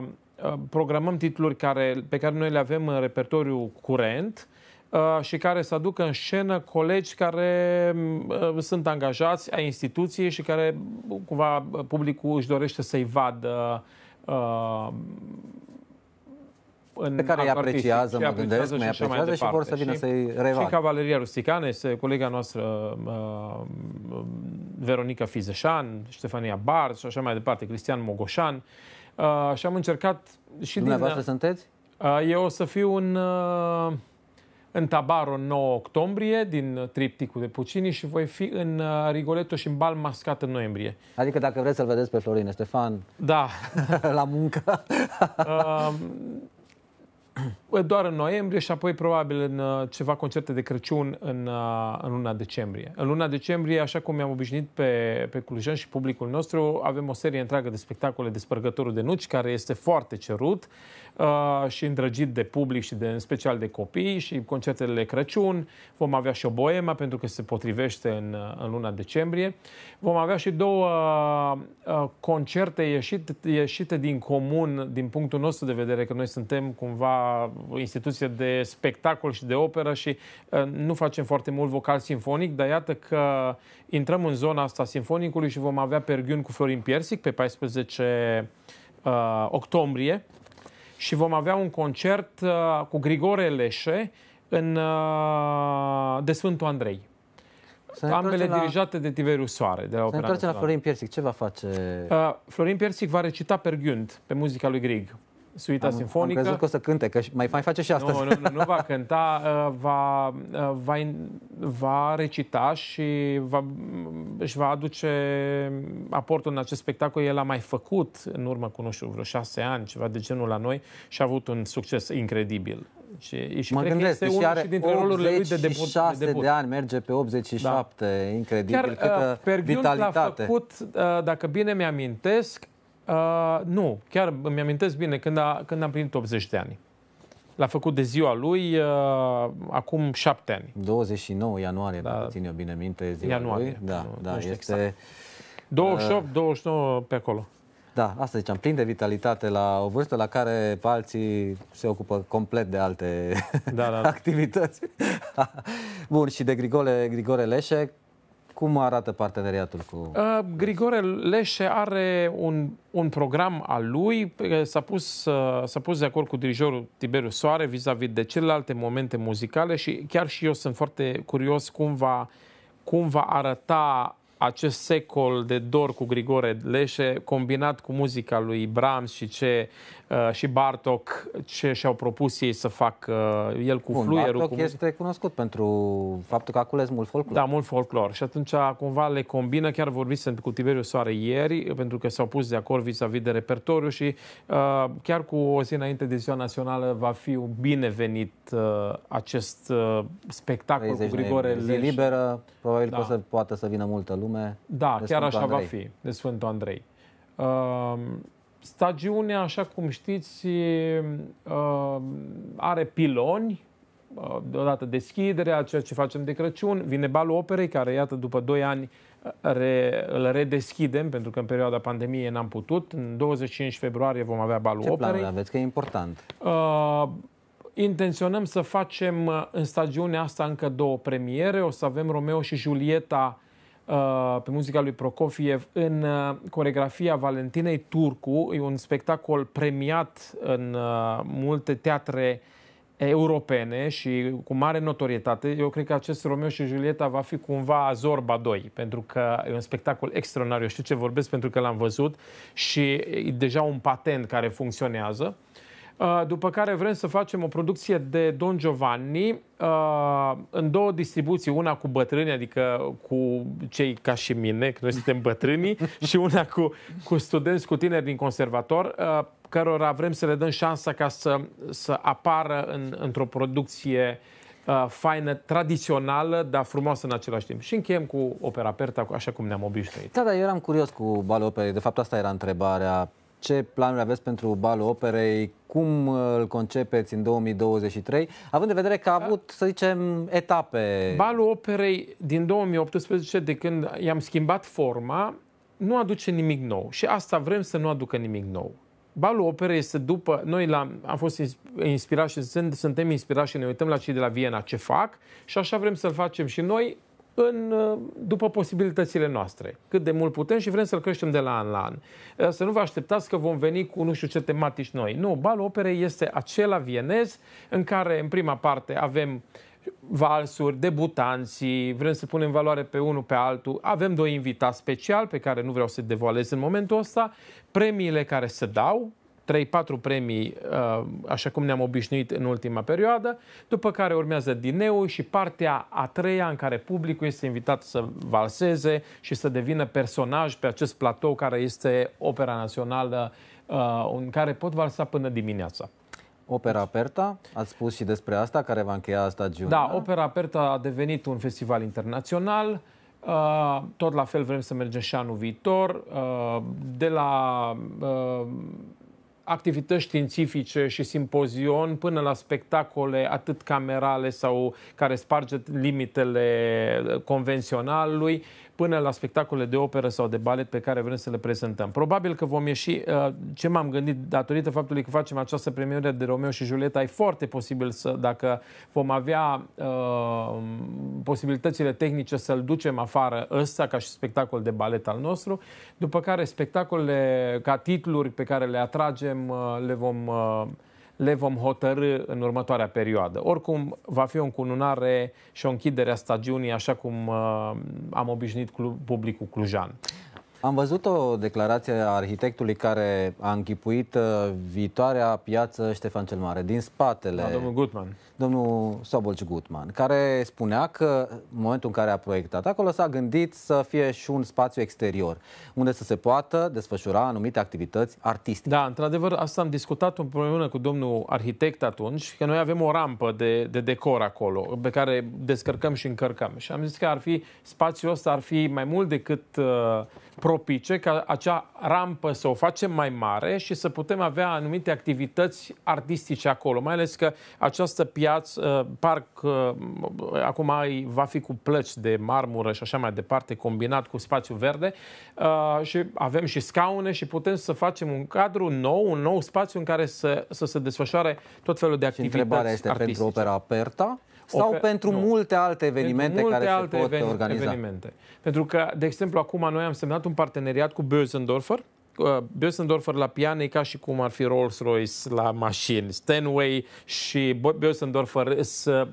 programăm titluri care, pe care noi le avem în repertoriu curent uh, și care să aducă în scenă colegi care sunt angajați a instituției și care cumva publicul își dorește să-i vadă în Pe care îi apreciază, mă gândesc, și, și, apreciază și, și vor să vină și, să-i revadă. Și Cavaleria Rusticană este colega noastră uh, Veronica Fizeșan, Ștefania Bar și așa mai departe, Cristian Mogoșan. Uh, și am încercat și Dumneavoastră din... sunteți? Uh, eu o să fiu în... Uh, în Tabaro 9 octombrie din tripticul de Pucini și voi fi în uh, Rigoletto și în Bal Mascat în noiembrie. Adică dacă vreți să-l vedeți pe Florin Stefan da. la muncă. uh, doar în noiembrie și apoi probabil în uh, ceva concerte de Crăciun în, uh, în luna decembrie. În luna decembrie, așa cum mi-am obișnuit pe, pe Clujan și publicul nostru, avem o serie întreagă de spectacole de Spărgătorul de Nuci, care este foarte cerut Uh, și îndrăgit de public și de, în special de copii și concertele de Crăciun. Vom avea și o boema pentru că se potrivește în, uh, în luna decembrie. Vom avea și două uh, concerte ieșite, ieșite din comun din punctul nostru de vedere, că noi suntem cumva o instituție de spectacol și de operă și nu facem foarte mult vocal sinfonic, dar iată că intrăm în zona asta sinfonicului și vom avea Pergiun cu Florin Piersic pe 14 uh, octombrie și vom avea un concert uh, cu Grigore Leșe în, uh, de Sfântul Andrei. Să Ambele la... dirijate de Tiberiu Soare. De la să ne întoarcem la Florin Piersic. Ce va face? Uh, Florin Piersic va recita Perghiunt pe muzica lui Grig suita am, sinfonică. Am crezut că o să cânte, că mai, mai face și asta. Nu, nu, nu, va cânta, uh, va, uh, va, va recita și va, își va aduce aportul în acest spectacol. El a mai făcut în urmă cu, nu știu, vreo șase ani, ceva de genul la noi și a avut un succes incredibil. Și, și mă cred gândesc, că este deci unul și dintre rolurile lui de debut. 86 de, debut. de ani, merge pe 87, da. incredibil, Chiar, câtă uh, vitalitate. l-a făcut, uh, dacă bine mi-amintesc, Uh, nu, chiar îmi amintesc bine când, a, când am primit 80 de ani. L-a făcut de ziua lui uh, acum șapte ani. 29 ianuarie, da. țin eu bine minte, ziua ianuarie, lui. Da, nu, da, nu este... Exact. 28, uh, 29, pe acolo. Da, asta ziceam, plin de vitalitate la o vârstă la care alții se ocupă complet de alte da, da. da. activități. Bun, și de grigole, Grigore Leșe, cum arată parteneriatul cu... Uh, Grigore Leșe are un, un program al lui, uh, s-a pus, uh, s-a pus de acord cu dirijorul Tiberiu Soare vis-a-vis de celelalte momente muzicale și chiar și eu sunt foarte curios cum va, cum va arăta acest secol de dor cu Grigore Leșe, combinat cu muzica lui Brahms și, ce, uh, și Bartok, ce și-au propus ei să facă uh, el cu Bun, fluierul. Bartok cu este cunoscut pentru faptul că a cules mult folclor. Da, mult folclor. Și atunci cumva le combină, chiar vorbisem cu Tiberiu Soare ieri, pentru că s-au pus de acord vis-a-vis de repertoriu și uh, chiar cu o zi înainte de Ziua Națională va fi binevenit uh, acest uh, spectacol păi cu Grigore Leșe. liberă, probabil da. că o da. să poată să vină multă lume lume. Da, de chiar Sfântul așa Andrei. va fi, de Sfântul Andrei. Uh, stagiunea, așa cum știți, uh, are piloni, uh, deodată deschiderea, ceea ce facem de Crăciun, vine balul operei, care, iată, după 2 ani uh, re, îl redeschidem, pentru că în perioada pandemiei n-am putut. În 25 februarie vom avea balul Ce operei. Ce aveți? Că e important. Uh, intenționăm să facem uh, în stagiunea asta încă două premiere. O să avem Romeo și Julieta Uh, pe muzica lui Prokofiev în uh, coregrafia Valentinei Turcu. E un spectacol premiat în uh, multe teatre europene și cu mare notorietate. Eu cred că acest Romeo și Julieta va fi cumva Zorba 2, pentru că e un spectacol extraordinar. Eu știu ce vorbesc pentru că l-am văzut și e deja un patent care funcționează. Uh, Uh, după care vrem să facem o producție de Don Giovanni uh, în două distribuții, una cu bătrâni, adică cu cei ca și mine, că noi suntem bătrâni, și una cu, cu studenți, cu tineri din conservator, uh, cărora vrem să le dăm șansa ca să, să apară în, într-o producție uh, faină, tradițională, dar frumoasă în același timp. Și încheiem cu opera Perta, așa cum ne-am obișnuit. Da, dar eu eram curios cu balul operei. De fapt, asta era întrebarea ce planuri aveți pentru balul operei, cum uh, îl concepeți în 2023, având în vedere că a da. avut, să zicem, etape. Balul operei din 2018, de când i-am schimbat forma, nu aduce nimic nou și asta vrem să nu aducă nimic nou. Balul operei este după, noi la, am fost inspirați și sunt, suntem inspirați și ne uităm la cei de la Viena ce fac și așa vrem să-l facem și noi în, uh, după posibilitățile noastre. Cât de mult putem și vrem să-l creștem de la an la an. Uh, să nu vă așteptați că vom veni cu nu știu ce tematici noi. Nu, balul operei este acela vienez în care în prima parte avem valsuri, debutanții, vrem să punem valoare pe unul, pe altul. Avem doi invitați special pe care nu vreau să devoalez în momentul ăsta, premiile care se dau, 3-4 premii, uh, așa cum ne-am obișnuit în ultima perioadă, după care urmează dineu și partea a treia în care publicul este invitat să valseze și să devină personaj pe acest platou care este opera națională uh, în care pot valsa până dimineața. Opera Aperta, ați spus și despre asta, care va încheia stagiunea. Da, da, Opera Aperta a devenit un festival internațional, Uh, tot la fel vrem să mergem și anul viitor. Uh, de la uh, activități științifice și simpozion până la spectacole atât camerale sau care sparge limitele convenționalului până la spectacole de operă sau de balet pe care vrem să le prezentăm. Probabil că vom ieși, uh, ce m-am gândit datorită faptului că facem această premieră de Romeo și Julieta, e foarte posibil să, dacă vom avea uh, posibilitățile tehnice să-l ducem afară ăsta ca și spectacol de balet al nostru, după care spectacolele ca titluri pe care le atragem uh, le vom uh, le vom hotărâ în următoarea perioadă. Oricum, va fi o încununare și o închidere a stagiunii, așa cum uh, am obișnuit club, publicul clujan. Am văzut o declarație a arhitectului care a închipuit uh, viitoarea piață Ștefan cel Mare, din spatele... Da, domnul Gutman domnul Sobolci Gutman, care spunea că în momentul în care a proiectat acolo s-a gândit să fie și un spațiu exterior, unde să se poată desfășura anumite activități artistice. Da, într-adevăr, asta am discutat împreună cu domnul arhitect atunci, că noi avem o rampă de, de decor acolo, pe care descărcăm și încărcăm. Și am zis că ar fi, spațiul ăsta ar fi mai mult decât uh, propice ca acea rampă să o facem mai mare și să putem avea anumite activități artistice acolo, mai ales că această piață piață, uh, parc uh, acum va fi cu plăci de marmură și așa mai departe, combinat cu spațiu verde uh, și avem și scaune și putem să facem un cadru nou, un nou spațiu în care să, să se desfășoare tot felul de activități și întrebarea este artistice. pentru opera Aperta? sau Ope- pentru nu. multe alte evenimente pentru multe care alte se pot eveni... organiza. Evenimente. Pentru că, de exemplu, acum noi am semnat un parteneriat cu Bösendorfer, Uh, Bösendorfer la pian e ca și cum ar fi Rolls-Royce la mașini. Steinway și Bösendorfer sunt uh,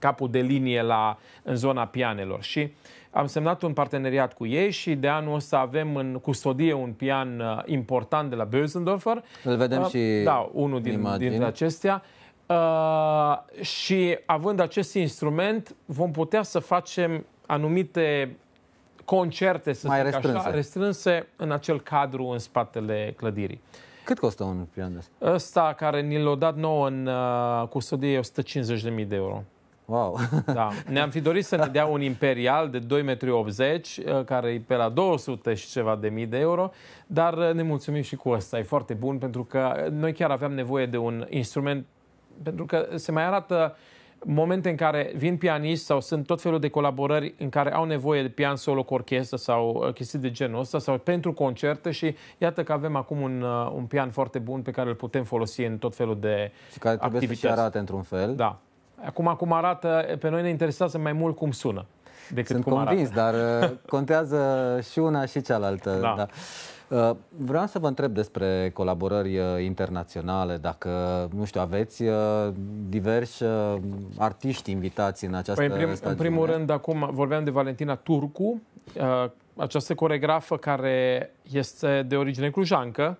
capul de linie la, în zona pianelor. Și am semnat un parteneriat cu ei și de anul ăsta avem în custodie un pian uh, important de la Bösendorfer. Îl vedem uh, și Da, unul din, imagine. dintre acestea. Uh, și având acest instrument vom putea să facem anumite concerte, să mai restrânse. Așa, restrânse în acel cadru în spatele clădirii. Cât costă un pian de ăsta? Ăsta care ni l-a dat nou în uh, custodie e 150.000 de euro. Wow! Da. Ne-am fi dorit să ne dea un imperial de 2,80 m, uh, care e pe la 200 și ceva de mii de euro, dar uh, ne mulțumim și cu ăsta. E foarte bun pentru că uh, noi chiar aveam nevoie de un instrument pentru că se mai arată uh, momente în care vin pianiști sau sunt tot felul de colaborări în care au nevoie de pian solo cu orchestră sau uh, chestii de genul ăsta sau pentru concerte și iată că avem acum un, uh, un pian foarte bun pe care îl putem folosi în tot felul de și care trebuie să arate într-un fel. Da. Acum acum arată, pe noi ne interesează mai mult cum sună decât Sunt cum convins, arată. dar uh, contează și una și cealaltă. Da. da. Uh, vreau să vă întreb despre colaborări uh, internaționale, dacă, nu știu, aveți uh, diversi artiști invitați în această păi, în, prim, în primul rând, acum vorbeam de Valentina Turcu, această coregrafă care este de origine clujancă,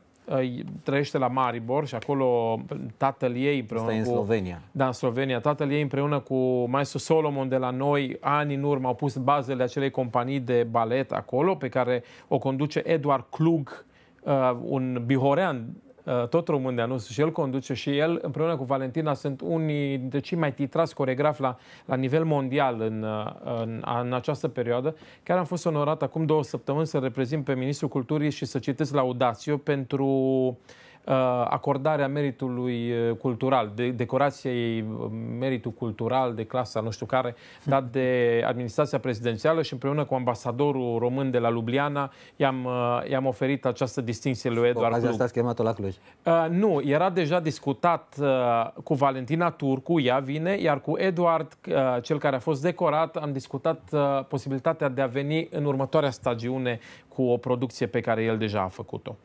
trăiește la Maribor și acolo tatăl ei împreună Asta cu, în Slovenia. Da, în Slovenia. Tatăl ei împreună cu maestru Solomon de la noi, ani în urmă, au pus bazele acelei companii de balet acolo, pe care o conduce Eduard Klug, uh, un bihorean Eh, tot român de anus, și el conduce și el, împreună cu Valentina, sunt unii dintre cei mai titrați coregraf la, la nivel mondial în, eh, în, în această perioadă. Chiar am fost onorat acum două săptămâni să reprezint pe Ministrul Culturii și să citesc Audacio pentru uh, Uh, acordarea meritului uh, cultural, de, decorației uh, meritul cultural de clasa nu știu care, hm. dat de administrația prezidențială și împreună cu ambasadorul român de la Ljubljana i-am, i-am oferit această distinție lui Eduard Cluj. asta a chemat la Cluj. Uh, nu, era deja discutat uh, cu Valentina Turcu, ea vine, iar cu Eduard, uh, cel care a fost decorat, am discutat uh, posibilitatea de a veni în următoarea stagiune cu o producție pe care el deja a făcut-o.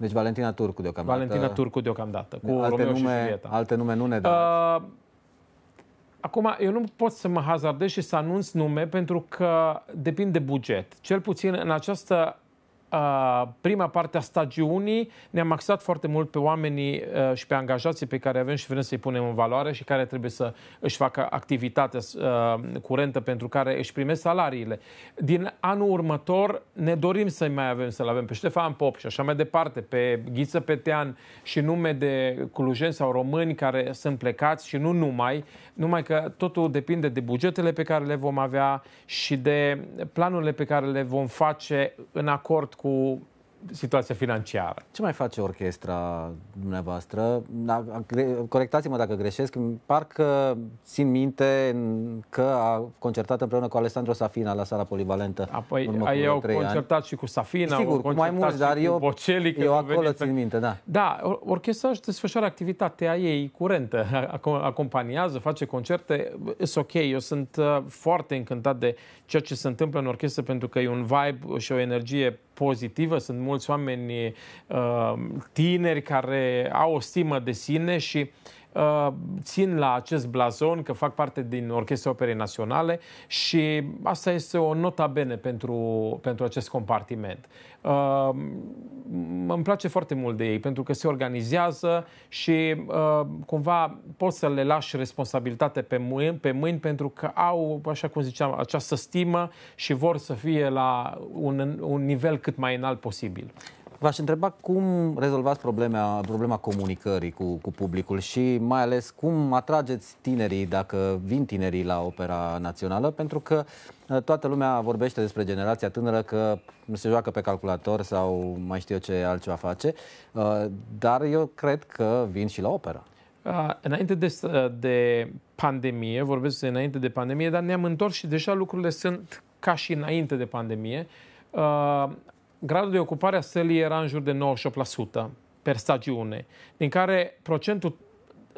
Deci Valentina Turcu deocamdată. Valentina Turcu deocamdată, cu alte Romeo nume, și Alte nume nu ne dă. Uh, Acum, eu nu pot să mă hazardez și să anunț nume pentru că depinde de buget. Cel puțin în această prima parte a stagiunii ne-am axat foarte mult pe oamenii și pe angajații pe care avem și vrem să-i punem în valoare și care trebuie să își facă activitatea curentă pentru care își primesc salariile. Din anul următor ne dorim să mai avem, să-l avem pe Ștefan Pop și așa mai departe, pe Ghiță Petean și nume de clujeni sau români care sunt plecați și nu numai, numai că totul depinde de bugetele pe care le vom avea și de planurile pe care le vom face în acord cu situația financiară. Ce mai face orchestra dumneavoastră? Da, corectați-mă dacă greșesc, parcă țin minte că a concertat împreună cu Alessandro Safina la sala polivalentă. Apoi ai au concertat ani. și cu Safina, Sigur, cu mai mult, dar eu, Boceli, eu acolo țin minte, da. Da, orchestra își desfășoară activitatea ei curentă, acompaniază, face concerte, e ok, eu sunt uh, foarte încântat de ceea ce se întâmplă în orchestră pentru că e un vibe și o energie pozitivă. Sunt mulți oameni uh, tineri care au o stimă de sine și uh, Uh, țin la acest blazon, că fac parte din Orchestra Operei Naționale și asta este o nota bene pentru, pentru acest compartiment. Uh, îmi place foarte mult de ei, pentru că se organizează și uh, cumva pot să le lași responsabilitate pe mâini, pe mâini pentru că au, așa cum ziceam, această stimă și vor să fie la un, un nivel cât mai înalt posibil. V-aș întreba cum rezolvați problema, problema comunicării cu, cu publicul și mai ales cum atrageți tinerii, dacă vin tinerii la Opera Națională, pentru că ă, toată lumea vorbește despre generația tânără că se joacă pe calculator sau mai știu eu ce altceva face, ă, dar eu cred că vin și la Opera. Uh, înainte de, de pandemie, vorbesc de înainte de pandemie, dar ne-am întors și deja lucrurile sunt ca și înainte de pandemie. Ă, gradul de ocupare a sălii era în jur de 98% per stagiune, din care procentul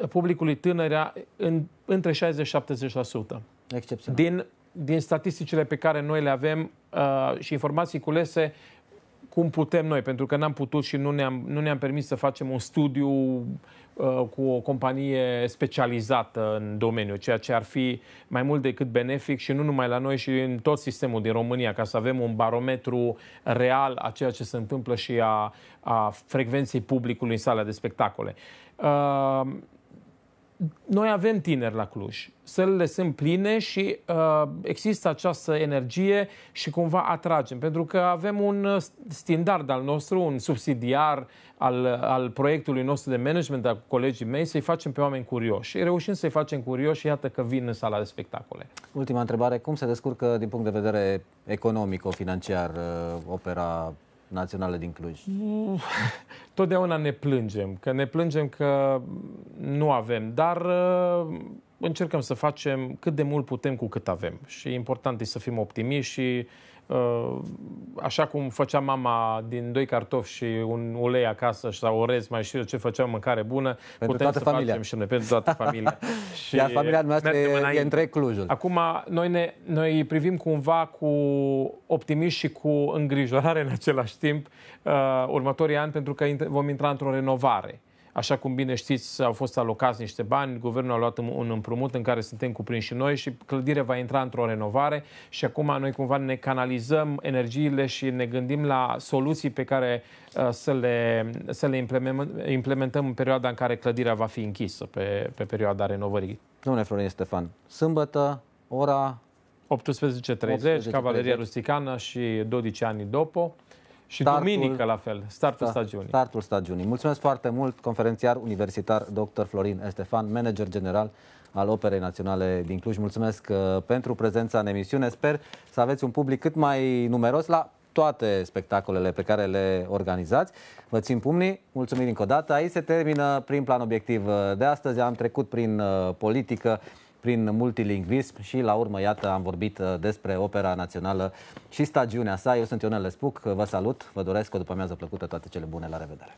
publicului tânăr era în, între 60 70%. Excepțional. Din, din statisticile pe care noi le avem uh, și informații culese cum putem noi, pentru că n-am putut și nu ne-am, nu ne-am permis să facem un studiu uh, cu o companie specializată în domeniu, ceea ce ar fi mai mult decât benefic și nu numai la noi, și în tot sistemul din România, ca să avem un barometru real a ceea ce se întâmplă și a, a frecvenței publicului în sala de spectacole. Uh, noi avem tineri la Cluj. Sălile sunt pline și uh, există această energie și cumva atragem, pentru că avem un uh, standard al nostru, un subsidiar al, al proiectului nostru de management, al colegii mei, să-i facem pe oameni curioși. Reușim să-i facem curioși, iată că vin în sala de spectacole. Ultima întrebare, cum se descurcă din punct de vedere economico-financiar uh, opera Națională din Cluj? Totdeauna ne plângem, că ne plângem că nu avem, dar uh, încercăm să facem cât de mult putem cu cât avem. Și important e să fim optimiști și uh, așa cum făcea mama din doi cartofi și un ulei acasă sau orez, mai știu ce făceam mâncare bună, pentru putem toată să familia. facem și noi pentru toată familia. și Iar familia noastră e, e între Clujul. Acum, noi, ne, noi privim cumva cu optimism și cu îngrijorare în același timp uh, următorii ani, pentru că vom intra într-o renovare. Așa cum bine știți, au fost alocați niște bani, guvernul a luat un împrumut în care suntem cuprinși și noi și clădirea va intra într-o renovare și acum noi cumva ne canalizăm energiile și ne gândim la soluții pe care uh, să le, să le implementăm în perioada în care clădirea va fi închisă, pe, pe perioada renovării. Domnule Florin Stefan, sâmbătă, ora 18.30, 18 Cavaleria Rusticană și ani Dopo. Și startul, duminică la fel, startul sta, stagiunii. Startul stagiunii. Mulțumesc foarte mult, conferențiar universitar dr. Florin Estefan, manager general al Operei Naționale din Cluj. Mulțumesc uh, pentru prezența în emisiune. Sper să aveți un public cât mai numeros la toate spectacolele pe care le organizați. Vă țin pumnii, mulțumim încă o dată. Aici se termină prin plan obiectiv uh, de astăzi. Am trecut prin uh, politică prin multilingvism și la urmă, iată, am vorbit uh, despre opera națională și stagiunea sa. Eu sunt Ionel Lespuc, vă salut, vă doresc o după amiază plăcută, toate cele bune, la revedere!